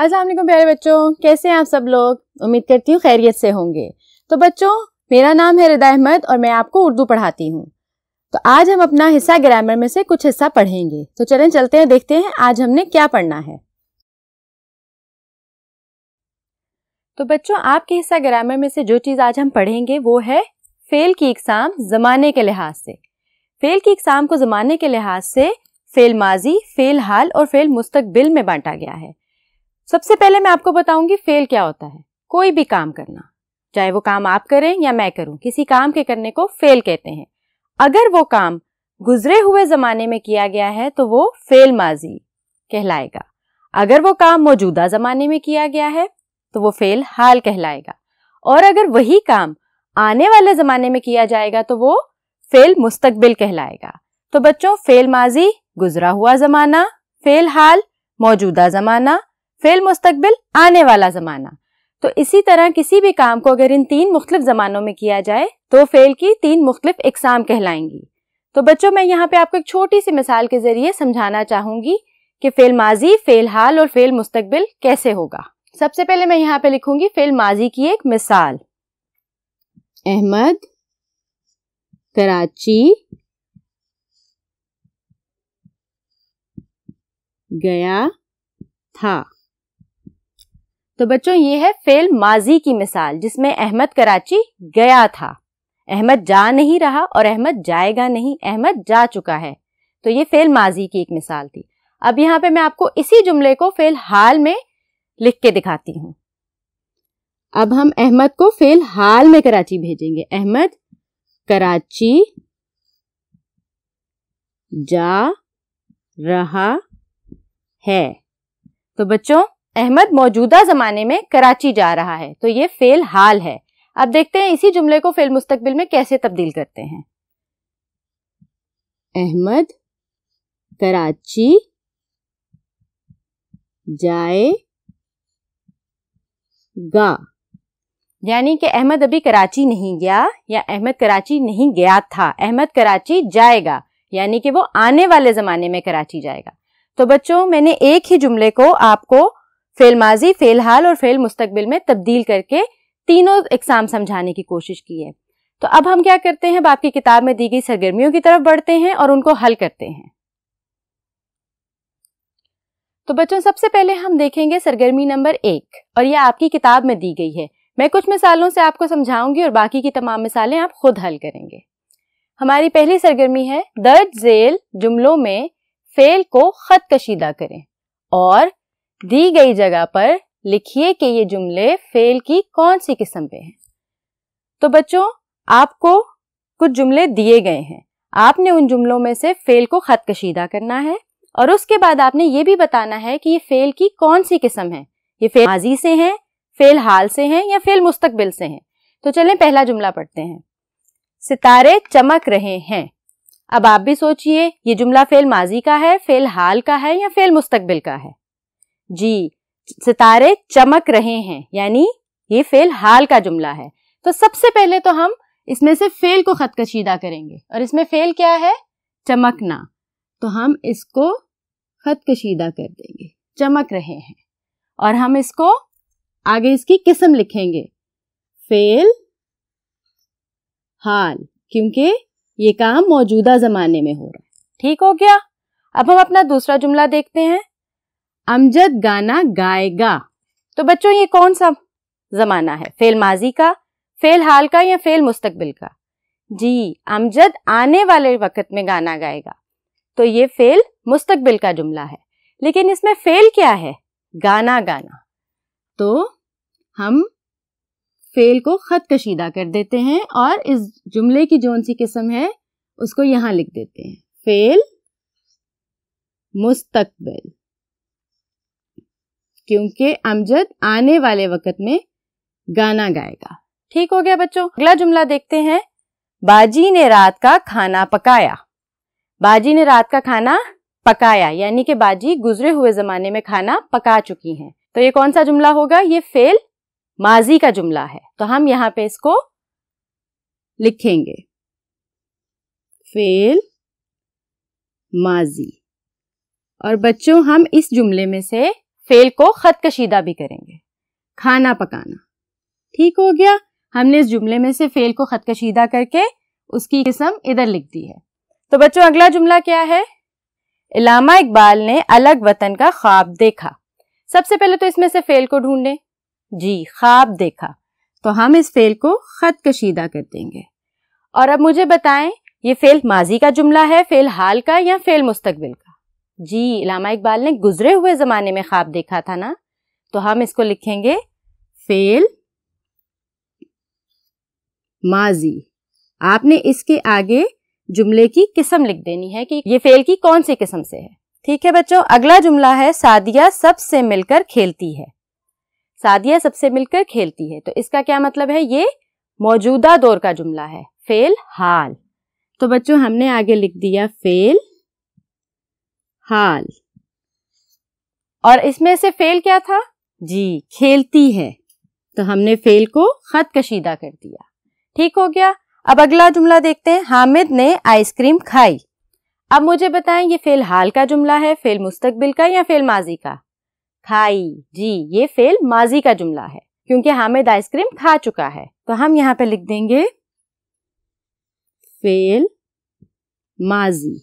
अस्सलाम प्यारे बच्चों कैसे हैं आप सब लोग उम्मीद करती हूँ खैरियत से होंगे तो बच्चों मेरा नाम है हृदय अहमद और मैं आपको उर्दू पढ़ाती हूँ तो आज हम अपना हिस्सा ग्रामर में से कुछ हिस्सा पढ़ेंगे तो चलें चलते हैं देखते हैं आज हमने क्या पढ़ना है तो बच्चों आपके हिस्सा ग्रामर में से जो चीज़ आज हम पढ़ेंगे वो है फेल की इकसाम ज़माने के लिहाज से फेल की इकसाम को ज़माने के लिहाज से फेल माजी फेल हाल और फेल मुस्तकबिल में बांटा गया है सबसे पहले मैं आपको बताऊंगी फेल क्या होता है कोई भी काम करना चाहे वो काम आप करें या मैं करूं किसी काम के करने को फेल कहते हैं अगर वो काम गुजरे हुए जमाने में किया गया है तो वो फेल माजी कहलाएगा अगर वो काम मौजूदा जमाने में किया गया है तो वो फेल हाल कहलाएगा और अगर वही काम आने वाले जमाने में किया जाएगा तो वो फेल मुस्तकबिल कहलाएगा तो बच्चों फेल माजी गुजरा हुआ जमाना फेल हाल मौजूदा जमाना फेल मुस्तकबिल आने वाला जमाना तो इसी तरह किसी भी काम को अगर इन तीन मुख्तलिफ जमानों में किया जाए तो फेल की तीन मुख्तलिफ इकसाम कहलाएंगी तो बच्चों मैं यहाँ पे आपको एक छोटी सी मिसाल के जरिए समझाना चाहूंगी कि फेल माजी फेल हाल और फेल मुस्तकबिल कैसे होगा सबसे पहले मैं यहाँ पे लिखूंगी फेल माजी की एक मिसाल अहमद कराची गया था तो बच्चों ये है फेल माजी की मिसाल जिसमें अहमद कराची गया था अहमद जा नहीं रहा और अहमद जाएगा नहीं अहमद जा चुका है तो ये फेल माजी की एक मिसाल थी अब यहाँ पे मैं आपको इसी जुमले को फेल हाल में लिख के दिखाती हूँ अब हम अहमद को फेल हाल में कराची भेजेंगे अहमद कराची जा रहा है तो बच्चों अहमद मौजूदा जमाने में कराची जा रहा है तो ये फेल हाल है अब देखते हैं इसी जुमले को फेल मुस्तकबिल में कैसे तब्दील करते हैं अहमद कराची जाएगा यानी कि अहमद अभी कराची नहीं गया या अहमद कराची नहीं गया था अहमद कराची जाएगा यानी कि वो आने वाले ज़माने में कराची जाएगा तो बच्चों मैंने एक ही जुमले को आपको फेल माजी फेल हाल और फेल मुस्तकबिल में तब्दील करके तीनों एग्जाम समझाने की कोशिश की है तो अब हम क्या करते हैं बाप की किताब में दी गई सरगर्मियों की तरफ बढ़ते हैं और उनको हल करते हैं तो बच्चों सबसे पहले हम देखेंगे सरगर्मी नंबर एक और यह आपकी किताब में दी गई है मैं कुछ मिसालों से आपको समझाऊंगी और बाकी की तमाम मिसालें आप खुद हल करेंगे हमारी पहली सरगर्मी है दर्ज झेल जुमलों में फेल को खत कशीदा करें और दी गई जगह पर लिखिए कि ये जुमले फेल की कौन सी किस्म पे हैं तो बच्चों आपको कुछ जुमले दिए गए हैं आपने उन जुमलों में से फेल को खत कशीदा करना है और उसके बाद आपने ये भी बताना है कि ये फेल की कौन सी किस्म है ये फेल माजी से हैं फेल हाल से हैं या फेल मुस्तकबिल से हैं तो चलें पहला जुमला पढ़ते हैं सितारे चमक रहे हैं अब आप भी सोचिए ये जुमला फेल माजी का है फेल हाल का है या फेल मुस्तकबिल का है जी सितारे चमक रहे हैं यानी ये फेल हाल का जुमला है तो सबसे पहले तो हम इसमें से फेल को खत कशीदा करेंगे और इसमें फेल क्या है चमकना तो हम इसको खत कशीदा कर देंगे चमक रहे हैं और हम इसको आगे इसकी किस्म लिखेंगे फेल हाल क्योंकि ये काम मौजूदा जमाने में हो रहा है ठीक हो गया अब हम अपना दूसरा जुमला देखते हैं अमजद गाना गाएगा तो बच्चों ये कौन सा जमाना है फेल माजी का फेल हाल का या फेल मुस्तकबिल का जी अमजद आने वाले वक्त में गाना गाएगा तो ये फेल मुस्तकबिल का जुमला है लेकिन इसमें फेल क्या है गाना गाना तो हम फेल को खत कशीदा कर देते हैं और इस जुमले की जो सी किस्म है उसको यहां लिख देते हैं फेल मुस्तकबिल क्योंकि अमजद आने वाले वक्त में गाना गाएगा ठीक हो गया बच्चों अगला जुमला देखते हैं बाजी ने रात का खाना पकाया बाजी ने रात का खाना पकाया यानी कि बाजी गुजरे हुए जमाने में खाना पका चुकी हैं तो ये कौन सा जुमला होगा ये फेल माजी का जुमला है तो हम यहाँ पे इसको लिखेंगे फेल माजी और बच्चों हम इस जुमले में से फेल को खत कशीदा भी करेंगे खाना पकाना ठीक हो गया हमने इस जुमले में से फेल को खत कशीदा करके उसकी किस्म इधर लिख दी है तो बच्चों अगला जुमला क्या है इलामा इकबाल ने अलग वतन का ख्वाब देखा सबसे पहले तो इसमें से फेल को ढूंढे जी ख्वाब देखा तो हम इस फेल को खत कशीदा कर देंगे और अब मुझे बताएं ये फेल माजी का जुमला है फेल हाल का या फेल मुस्तकबिल का जी लामा इकबाल ने गुजरे हुए ज़माने में ख्वाब देखा था ना तो हम इसको लिखेंगे फेल माजी आपने इसके आगे जुमले की किस्म लिख देनी है कि ये फेल की कौन सी किस्म से है ठीक है बच्चों अगला जुमला है सादिया सबसे मिलकर खेलती है सादिया सबसे मिलकर खेलती है तो इसका क्या मतलब है ये मौजूदा दौर का जुमला है फेल हाल तो बच्चों हमने आगे लिख दिया फेल हाल और इसमें से फेल क्या था जी खेलती है तो हमने फेल को खत कशीदा कर दिया ठीक हो गया अब अगला जुमला देखते हैं हामिद ने आइसक्रीम खाई अब मुझे बताएं ये फेल हाल का जुमला है फेल मुस्तकबिल का या फेल माजी का खाई जी ये फेल माजी का जुमला है क्योंकि हामिद आइसक्रीम खा चुका है तो हम यहाँ पे लिख देंगे फेल माजी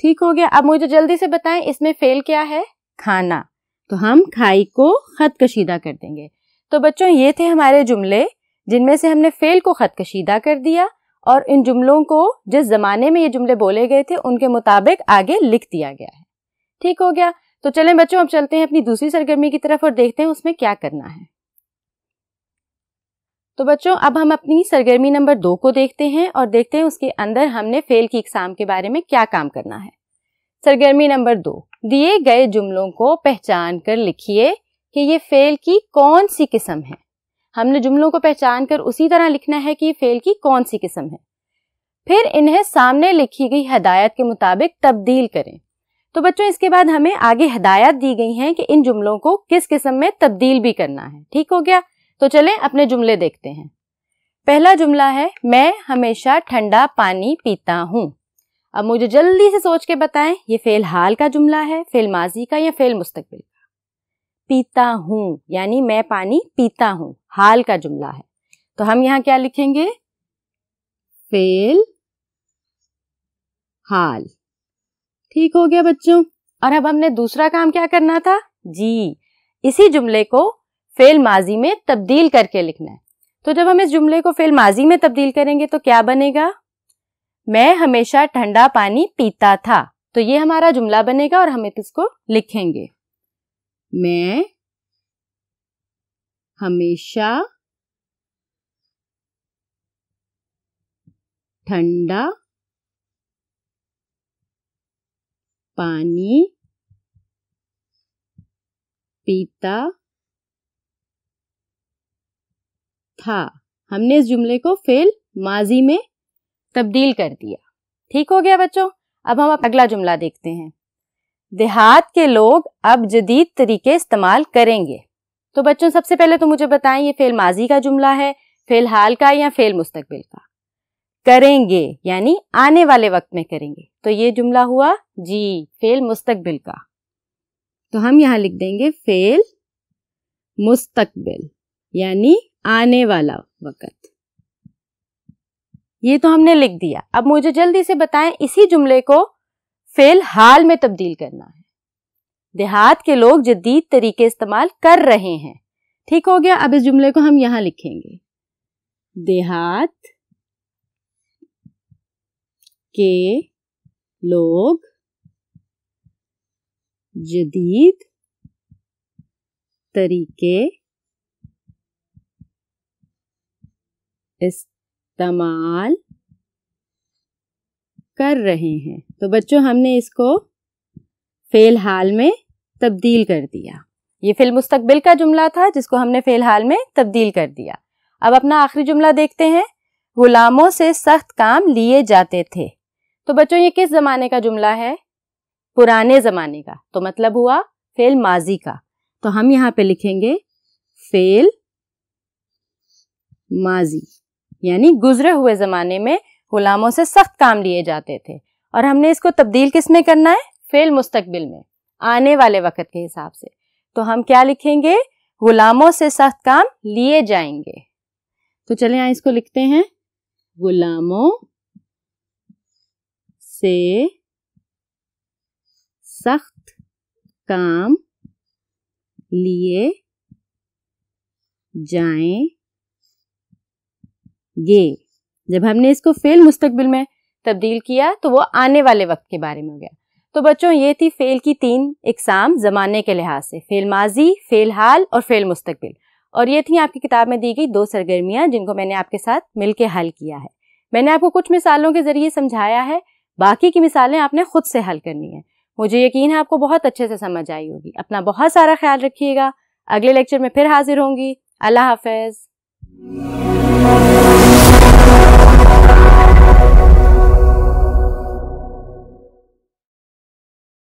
ठीक हो गया अब मुझे जल्दी से बताएं इसमें फेल क्या है खाना तो हम खाई को खत कशीदा कर देंगे तो बच्चों ये थे हमारे जुमले जिनमें से हमने फेल को खत कशीदा कर दिया और इन जुमलों को जिस ज़माने में ये जुमले बोले गए थे उनके मुताबिक आगे लिख दिया गया है ठीक हो गया तो चलें बच्चों अब चलते हैं अपनी दूसरी सरगर्मी की तरफ और देखते हैं उसमें क्या करना है तो बच्चों अब हम अपनी सरगर्मी नंबर दो को देखते हैं और देखते हैं उसके अंदर हमने फेल की एग्जाम के बारे में क्या काम करना है सरगर्मी नंबर दो दिए गए जुमलों को पहचान कर लिखिए कि ये फेल की कौन सी किस्म है हमने जुमलों को पहचान कर उसी तरह लिखना है कि ये फेल की कौन सी किस्म है फिर इन्हें सामने लिखी गई हदायत के मुताबिक तब्दील करें तो बच्चों इसके बाद हमें आगे हदायत दी गई हैं कि इन जुमलों को किस किस्म में तब्दील भी करना है ठीक हो गया तो चलें अपने जुमले देखते हैं पहला जुमला है मैं हमेशा ठंडा पानी पीता हूँ अब मुझे जल्दी से सोच के बताएं ये फेल हाल का जुमला है फेल माजी का या फेल मुस्तकबिल का पीता हूँ यानी मैं पानी पीता हूँ हाल का जुमला है तो हम यहाँ क्या लिखेंगे फेल हाल ठीक हो गया बच्चों और अब हमने दूसरा काम क्या करना था जी इसी जुमले को फेल माजी में तब्दील करके लिखना है तो जब हम इस जुमले को फेल माजी में तब्दील करेंगे तो क्या बनेगा मैं हमेशा ठंडा पानी पीता था तो ये हमारा जुमला बनेगा और हम इसको लिखेंगे मैं हमेशा ठंडा पानी पीता था हमने इस जुमले को फेल माजी में तब्दील कर दिया ठीक हो गया बच्चों अब हम अगला जुमला देखते हैं देहात के लोग अब जदीद तरीके इस्तेमाल करेंगे तो बच्चों सबसे पहले तो मुझे बताएं ये फेल माजी का जुमला है फेल हाल का या फेल मुस्तकबिल का करेंगे यानी आने वाले वक्त में करेंगे तो ये जुमला हुआ जी फेल मुस्तकबिल का तो हम यहां लिख देंगे फेल मुस्तकबिल यानी आने वाला वक़्त ये तो हमने लिख दिया अब मुझे जल्दी से बताएं इसी जुमले को फेल हाल में तब्दील करना है देहात के लोग जदीद तरीके इस्तेमाल कर रहे हैं ठीक हो गया अब इस जुमले को हम यहां लिखेंगे देहात के लोग जदीद तरीके इस्तेमाल कर रहे हैं तो बच्चों हमने इसको फेल हाल में तब्दील कर दिया ये फिल मुस्तकबिल का जुमला था जिसको हमने फेल हाल में तब्दील कर दिया अब अपना आखिरी जुमला देखते हैं गुलामों से सख्त काम लिए जाते थे तो बच्चों ये किस ज़माने का जुमला है पुराने ज़माने का तो मतलब हुआ फेल माजी का तो हम यहाँ पे लिखेंगे फेल माजी यानी गुजरे हुए ज़माने में गुलामों से सख्त काम लिए जाते थे और हमने इसको तब्दील किस में करना है फेल मुस्तकबिल में आने वाले वक्त के हिसाब से तो हम क्या लिखेंगे गुलामों से सख्त काम लिए जाएंगे तो चले यहाँ इसको लिखते हैं गुलामों से सख्त काम लिए जाएं ये जब हमने इसको फेल मुस्तकबिल में तब्दील किया तो वो आने वाले वक्त के बारे में हो गया तो बच्चों ये थी फेल की तीन इकसाम ज़माने के लिहाज से फेल माजी फेल हाल और फेल मुस्तकबिल और ये थी आपकी किताब में दी गई दो सरगर्मियाँ जिनको मैंने आपके साथ मिल हल किया है मैंने आपको कुछ मिसालों के ज़रिए समझाया है बाकी की मिसालें आपने खुद से हल करनी है मुझे यकीन है आपको बहुत अच्छे से समझ आई होगी अपना बहुत सारा ख्याल रखिएगा अगले लेक्चर में फिर हाजिर होंगी अल्लाह हाफ